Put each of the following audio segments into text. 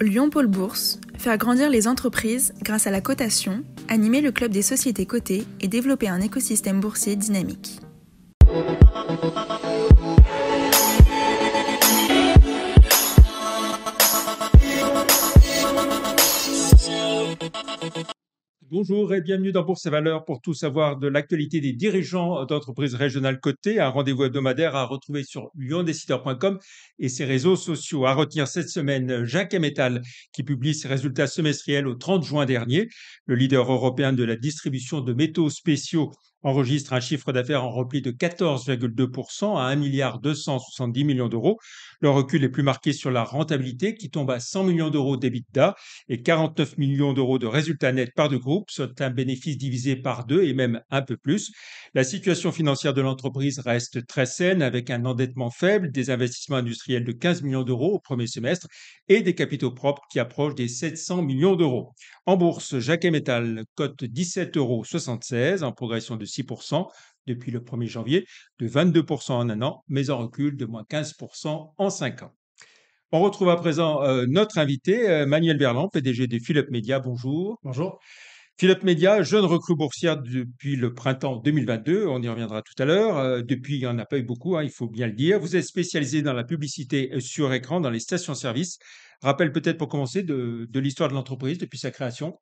Lyon-Pôle Bourse, faire grandir les entreprises grâce à la cotation, animer le club des sociétés cotées et développer un écosystème boursier dynamique. Bonjour et bienvenue dans Bourse et Valeurs pour tout savoir de l'actualité des dirigeants d'entreprises régionales cotées. Un rendez-vous hebdomadaire à retrouver sur liondécideur.com et ses réseaux sociaux. À retenir cette semaine, Jacques Métal qui publie ses résultats semestriels au 30 juin dernier. Le leader européen de la distribution de métaux spéciaux enregistre un chiffre d'affaires en repli de 14,2% à 1,270 milliard d'euros. Le recul est plus marqué sur la rentabilité qui tombe à 100 millions d'euros d'EBITDA et 49 millions d'euros de résultats nets par deux groupes, soit un bénéfice divisé par deux et même un peu plus. La situation financière de l'entreprise reste très saine avec un endettement faible, des investissements industriels de 15 millions d'euros au premier semestre et des capitaux propres qui approchent des 700 millions d'euros. En bourse, Jacques Metal cote 17,76 euros en progression de 6% depuis le 1er janvier, de 22% en un an, mais en recul de moins 15% en 5 ans. On retrouve à présent euh, notre invité, euh, Manuel Berland, PDG de Philip Media. Bonjour. Bonjour. Philip Media, jeune recrue boursière depuis le printemps 2022, on y reviendra tout à l'heure. Euh, depuis, il n'y en a pas eu beaucoup, hein, il faut bien le dire. Vous êtes spécialisé dans la publicité sur écran, dans les stations-service. Rappel peut-être pour commencer de l'histoire de l'entreprise depuis sa création.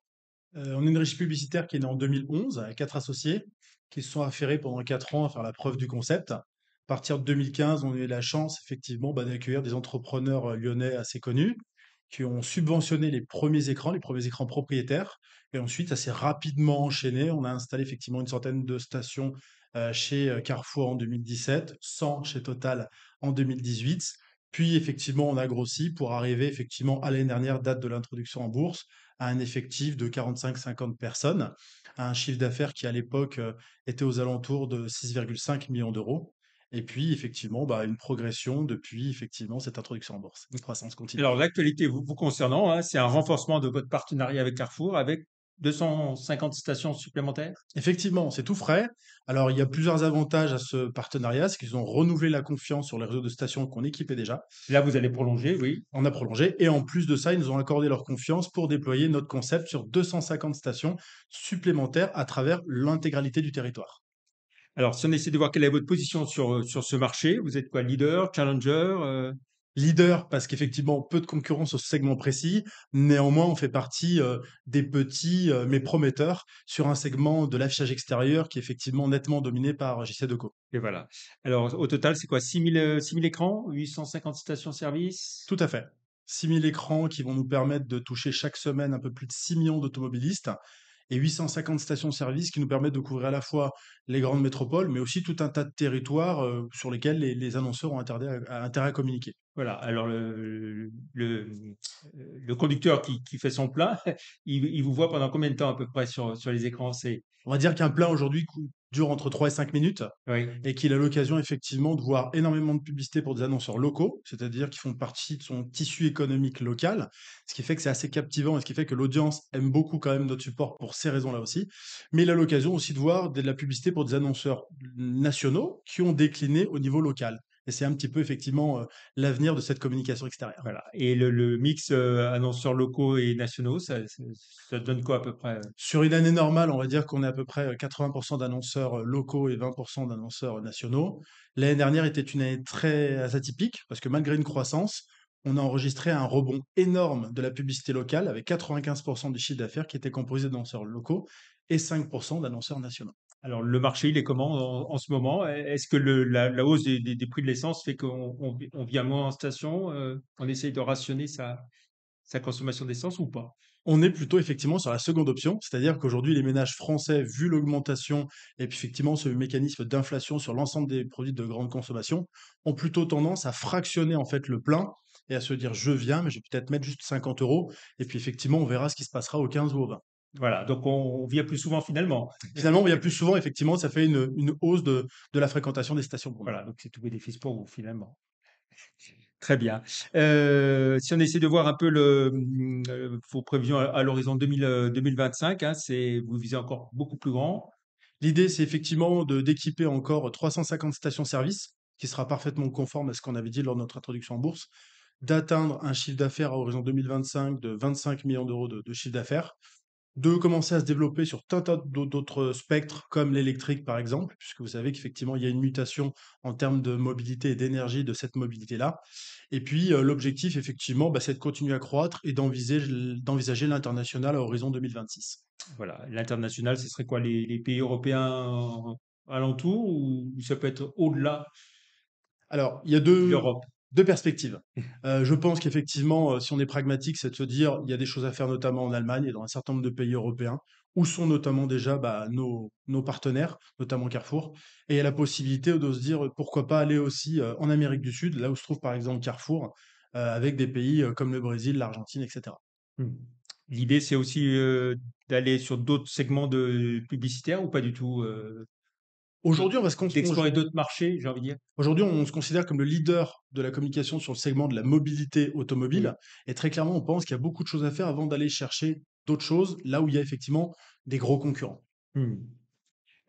Euh, on est une régie publicitaire qui est née en 2011, avec quatre associés qui se sont affairés pendant quatre ans à faire la preuve du concept. À partir de 2015, on a eu la chance effectivement bah, d'accueillir des entrepreneurs euh, lyonnais assez connus qui ont subventionné les premiers écrans, les premiers écrans propriétaires. Et ensuite, assez rapidement enchaîné. On a installé effectivement une centaine de stations euh, chez Carrefour en 2017, 100 chez Total en 2018. Puis effectivement, on a grossi pour arriver effectivement à l'année dernière, date de l'introduction en bourse, à un effectif de 45-50 personnes, à un chiffre d'affaires qui à l'époque euh, était aux alentours de 6,5 millions d'euros. Et puis, effectivement, bah, une progression depuis effectivement cette introduction en bourse, une croissance continue. Alors, l'actualité vous, concernant, hein, c'est un renforcement de votre partenariat avec Carrefour, avec 250 stations supplémentaires Effectivement, c'est tout frais. Alors, il y a plusieurs avantages à ce partenariat, c'est qu'ils ont renouvelé la confiance sur les réseaux de stations qu'on équipait déjà. Là, vous allez prolonger, oui. On a prolongé. Et en plus de ça, ils nous ont accordé leur confiance pour déployer notre concept sur 250 stations supplémentaires à travers l'intégralité du territoire. Alors, si on essaie de voir quelle est votre position sur, euh, sur ce marché, vous êtes quoi Leader Challenger euh leader parce qu'effectivement peu de concurrence au segment précis. Néanmoins, on fait partie euh, des petits euh, mais prometteurs sur un segment de l'affichage extérieur qui est effectivement nettement dominé par JC2Co. Et voilà. Alors au total, c'est quoi 6000 000 euh, écrans, 850 stations-service Tout à fait. 6000 écrans qui vont nous permettre de toucher chaque semaine un peu plus de 6 millions d'automobilistes et 850 stations-service qui nous permettent de couvrir à la fois les grandes métropoles, mais aussi tout un tas de territoires euh, sur lesquels les, annonceurs ont intérêt à, communiquer. Voilà, alors le, le, conducteur qui, fait son plein, il, vous voit pendant combien de temps à peu près sur, sur les écrans On va dire qu'un plein aujourd'hui dure entre 3 et 5 minutes et qu'il a l'occasion effectivement de voir énormément de publicité pour des annonceurs locaux, c'est-à-dire qui font partie de son tissu économique local, ce qui fait que c'est assez captivant et ce qui fait que l'audience aime beaucoup quand même notre support pour ces raisons-là aussi. Mais il a l'occasion aussi de voir de la publicité pour des annonceurs nationaux qui ont décliné au niveau local. Et c'est un petit peu effectivement euh, l'avenir de cette communication extérieure. Et le, mix euh, annonceurs locaux et nationaux, ça, ça, donne quoi à peu près euh? Sur une année normale, on va dire qu'on est à peu près 80% d'annonceurs locaux et 20% d'annonceurs nationaux. L'année dernière était une année très atypique parce que malgré une croissance, on a enregistré un rebond énorme de la publicité locale avec 95% du chiffre d'affaires qui était composé d'annonceurs locaux et 5% d'annonceurs nationaux. Alors, le marché, il est comment en, ce moment Est-ce que la, hausse des, prix de l'essence fait qu'on vient moins en station euh, On essaye de rationner sa, consommation d'essence ou pas on est plutôt effectivement sur la seconde option, c'est-à-dire qu'aujourd'hui les ménages français, vu l'augmentation et puis effectivement ce mécanisme d'inflation sur l'ensemble des produits de grande consommation, ont plutôt tendance à fractionner en fait le plein et à se dire je viens, mais je vais peut-être mettre juste 50 euros et puis effectivement on verra ce qui se passera au 15 ou au 20. Voilà, donc on, vient plus souvent finalement. Finalement, on vient plus souvent, effectivement, ça fait une, hausse de, la fréquentation des stations. voilà, donc c'est tout bénéfice pour vous finalement. Très bien. Euh, si on essaie de voir un peu euh, vos prévisions à, l'horizon 2025, euh, hein, c'est vous visez encore beaucoup plus grand. L'idée, c'est effectivement d'équiper encore 350 stations-service, qui sera parfaitement conforme à ce qu'on avait dit lors de notre introduction en bourse, d'atteindre un chiffre d'affaires à horizon 2025 de 25 millions d'euros de chiffre d'affaires de commencer à se développer sur tant d'autres spectres, comme l'électrique par exemple, puisque vous savez qu'effectivement, il y a une mutation en termes de mobilité et d'énergie de cette mobilité-là. Et puis, euh, l'objectif, effectivement, bah, c'est de continuer à croître et d'envisager l'international à horizon 2026. Voilà, l'international, ce serait quoi les, pays européens alentour ou ça peut être au-delà Alors, il y a deux... L'Europe deux perspectives. Euh, je pense qu'effectivement, euh, si on est pragmatique, c'est de se dire il y a des choses à faire, notamment en Allemagne et dans un certain nombre de pays européens, où sont notamment déjà bah, nos, partenaires, notamment Carrefour. Et il y a la possibilité de se dire pourquoi pas aller aussi euh, en Amérique du Sud, là où se trouve par exemple Carrefour, avec des pays comme le Brésil, l'Argentine, etc. Hmm. L'idée, c'est aussi d'aller sur d'autres segments de publicitaires ou pas du tout Aujourd'hui, on se d'autres marchés, j'ai envie de dire. Aujourd'hui, on se considère comme le leader de la communication sur le segment de la mobilité automobile. Et très clairement, on pense qu'il y a beaucoup de choses à faire avant d'aller chercher d'autres choses là où il y a effectivement des gros concurrents. Hmm.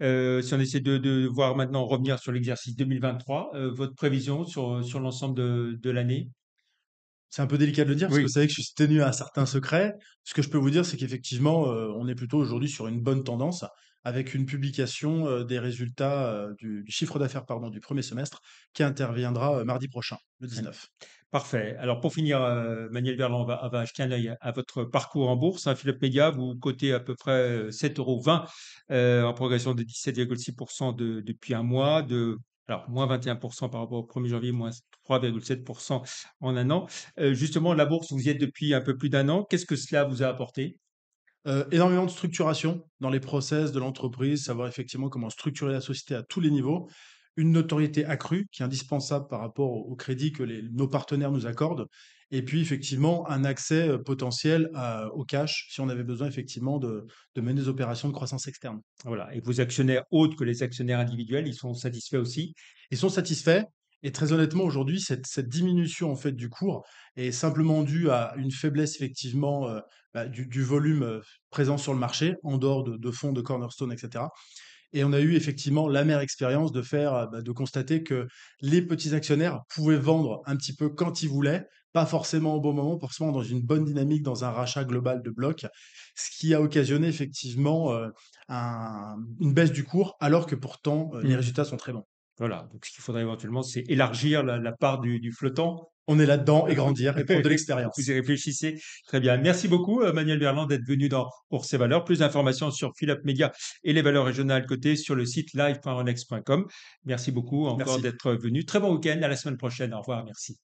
Euh, si on essaie de, voir maintenant revenir sur l'exercice 2023, euh, votre prévision sur, sur l'ensemble de, de l'année c'est un peu délicat de le dire, parce que vous savez que je suis tenu à certains secrets. Ce que je peux vous dire, c'est qu'effectivement, euh, on est plutôt aujourd'hui sur une bonne tendance avec une publication euh, des résultats euh, du, chiffre d'affaires pardon, du premier semestre qui interviendra euh, mardi prochain, le 19. Mmh. Parfait. Alors pour finir, Manuel Berland va, va acheter un œil à votre parcours en bourse. Media hein, vous cotez à peu près 7,20 euros en progression de 17,6% depuis un mois, de alors, moins 21% par rapport au 1er janvier, moins 3,7% en un an. justement, la bourse, vous y êtes depuis un peu plus d'un an. Qu'est-ce que cela vous a apporté euh, énormément de structuration dans les process de l'entreprise, savoir effectivement comment structurer la société à tous les niveaux, une notoriété accrue qui est indispensable par rapport au, crédit que nos partenaires nous accordent, et puis effectivement un accès euh, potentiel au cash si on avait besoin effectivement de, de, mener des opérations de croissance externe. Voilà, et vos actionnaires autres que les actionnaires individuels, ils sont satisfaits aussi Ils sont satisfaits. Et très honnêtement, aujourd'hui, cette, diminution en fait du cours est simplement due à une faiblesse effectivement euh, bah, du, volume euh, présent sur le marché, en dehors de, fonds, de cornerstone, etc. Et on a eu effectivement l'amère expérience de faire, euh, bah, de constater que les petits actionnaires pouvaient vendre un petit peu quand ils voulaient, pas forcément au bon moment, forcément dans une bonne dynamique, dans un rachat global de blocs, ce qui a occasionné effectivement une baisse du cours, alors que pourtant les mmh. résultats sont très bons. Voilà, donc ce qu'il faudrait éventuellement, c'est élargir la, part du, flottant. On est là-dedans et grandir et prendre de l'expérience. Vous y réfléchissez. Très bien. Merci beaucoup, euh, Manuel Berland, d'être venu dans Pour ces valeurs. Plus d'informations sur Philippe Media et les valeurs régionales côté sur le site live.onex.com. Merci beaucoup encore d'être venu. Très bon week-end. À la semaine prochaine. Au revoir. Merci.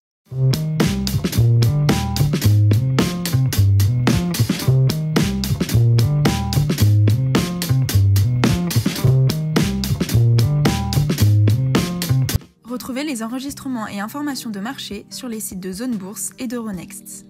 Trouvez les enregistrements et informations de marché sur les sites de Zone Bourse et d'Euronext.